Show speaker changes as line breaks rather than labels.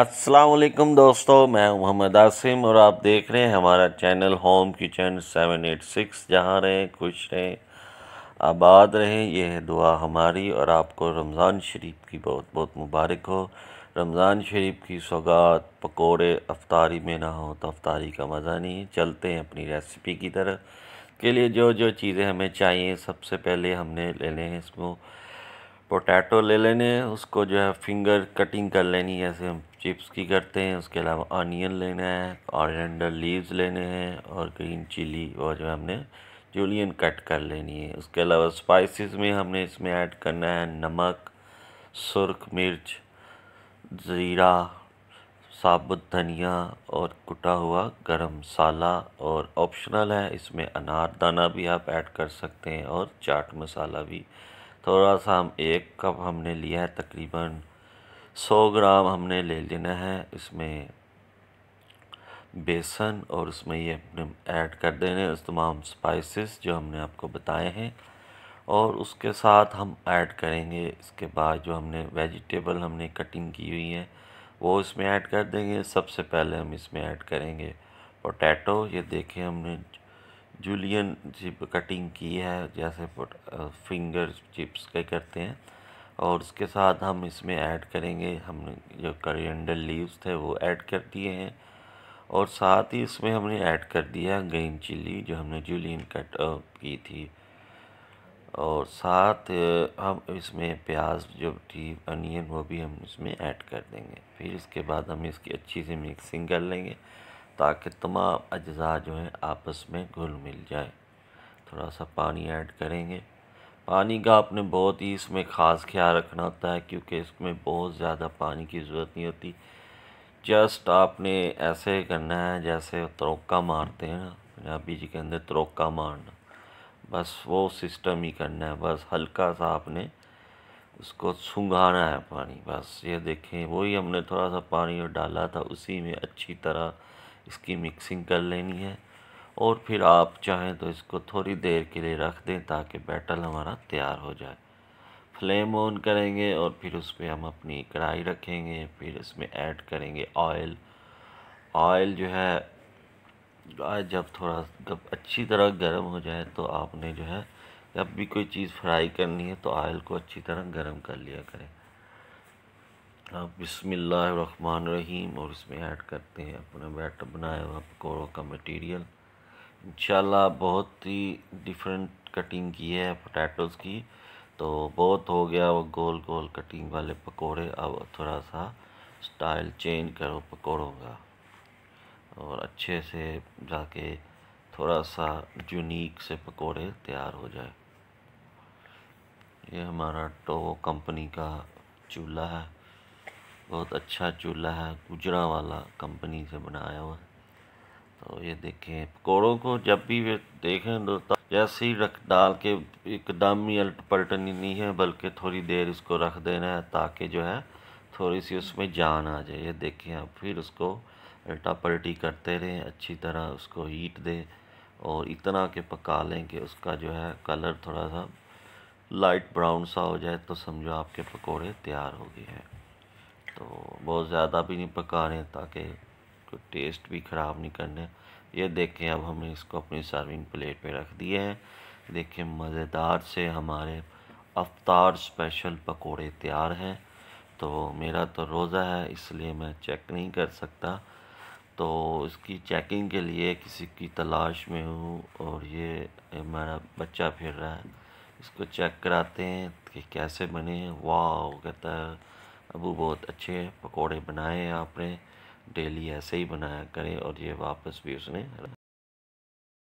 असलकम दोस्तों मैं मोहम्मद आसिम और आप देख रहे हैं हमारा channel home kitchen seven eight six जहाँ रहें खुश रहें आबाद रहें यह है दुआ हमारी और आपको रमज़ान शरीफ की बहुत बहुत मुबारक हो रमज़ान शरीफ की सौगात पकोड़े अफ्तारी में ना हो तो अफ्तारी का मज़ा नहीं चलते हैं अपनी रेसिपी की तरफ के लिए जो जो चीज़ें हमें चाहिए सबसे पहले हमने लेने लें इसको पोटैटो ले लेने उसको जो है फिंगर कटिंग कर लेनी है हम चिप्स की करते हैं उसके अलावा अनियन लेना है ऑरेंडर लीव्स लेने हैं और ग्रीन चिली और जो हमने जूलियन कट कर लेनी है उसके अलावा स्पाइसेस में हमने इसमें ऐड करना है नमक सुरख मिर्च ज़ीरा साबुत धनिया और कुटा हुआ गरम मसाला और ऑप्शनल है इसमें अनारदाना भी आप ऐड कर सकते हैं और चाट मसाला भी थोड़ा सा हम एक कप हमने लिया है तकरीबन सौ ग्राम हमने ले लेना है इसमें बेसन और उसमें ये अपने ऐड कर देने उस तमाम स्पाइसेस जो हमने आपको बताए हैं और उसके साथ हम ऐड करेंगे इसके बाद जो हमने वेजिटेबल हमने कटिंग की हुई है वो इसमें ऐड कर देंगे सबसे पहले हम इसमें ऐड करेंगे पोटैटो ये देखें हमने जूलियन जी कटिंग की है जैसे फिंगर चिप्स uh, के करते हैं और उसके साथ हम इसमें ऐड करेंगे हमने जो करियंडल लीव्स थे वो ऐड कर दिए हैं और साथ ही इसमें हमने ऐड कर दिया ग्रीन चिली जो हमने जूलियन कट की थी और साथ हम इसमें प्याज जो थी अनियन वो भी हम इसमें ऐड कर देंगे फिर इसके बाद हम इसकी अच्छी से मिक्सिंग कर लेंगे ताकि तमाम अज्जा जो हैं आपस में घुल मिल जाए थोड़ा सा पानी ऐड करेंगे पानी का आपने बहुत ही इसमें ख़ास ख्याल रखना होता है क्योंकि इसमें बहुत ज़्यादा पानी की ज़रूरत नहीं होती जस्ट आपने ऐसे करना है जैसे तरोका मारते हैं ना पंजाबी जी के अंदर तरोका मारना बस वो सिस्टम ही करना है बस हल्का सा आपने उसको सूंघाना है पानी बस ये देखें वही हमने थोड़ा सा पानी और डाला था उसी में अच्छी तरह इसकी मिक्सिंग कर लेनी है और फिर आप चाहें तो इसको थोड़ी देर के लिए रख दें ताकि बैटर हमारा तैयार हो जाए फ्लेम ऑन करेंगे और फिर उस पर हम अपनी कढ़ाई रखेंगे फिर इसमें ऐड करेंगे ऑयल ऑयल जो है जब थोड़ा जब अच्छी तरह गर्म हो जाए तो आपने जो है जब भी कोई चीज़ फ्राई करनी है तो ऑयल को अच्छी तरह गर्म कर लिया करें अब बसमिल्लर रहीम और इसमें ऐड करते हैं अपना बैटर बनाया हुआ पकौड़ों का मटेरियल इंशाल्लाह बहुत ही डिफरेंट कटिंग की है पोटैटोज़ की तो बहुत हो गया वो गोल गोल कटिंग वाले पकोड़े अब थोड़ा सा स्टाइल चेंज करो पकोड़ों का और अच्छे से जाके थोड़ा सा यूनिक से पकोड़े तैयार हो जाए ये हमारा टोवो कंपनी का चूल्हा है बहुत अच्छा चूल्हा है गुजरा वाला कंपनी से बनाया हुआ है तो ये देखें पकौड़ों को जब भी वे देखें दोस्तों तो जैसे ही रख डाल के एकदम ही अल्ट पलटनी नहीं है बल्कि थोड़ी देर इसको रख देना है ताकि जो है थोड़ी सी उसमें जान आ जाए ये देखें आप फिर उसको अल्टा पलटी करते रहें अच्छी तरह उसको हीट दें और इतना के पका लें कि उसका जो है कलर थोड़ा सा लाइट ब्राउन सा हो जाए तो समझो आपके पकोड़े तैयार हो गए हैं तो बहुत ज़्यादा भी नहीं पका रहे ताकि इसको तो टेस्ट भी ख़राब नहीं करना ये देखें अब हमने इसको अपनी सर्विंग प्लेट पे रख दिया है देखिए मज़ेदार से हमारे अवतार स्पेशल पकोड़े तैयार हैं तो मेरा तो रोज़ा है इसलिए मैं चेक नहीं कर सकता तो इसकी चेकिंग के लिए किसी की तलाश में हूँ और ये मेरा बच्चा फिर रहा है इसको चेक कराते हैं कि कैसे बने हैं वाह कहता है अबू बहुत अच्छे पकोड़े बनाए हैं आपने डेली ऐसे ही बनाया करें और ये वापस भी उसने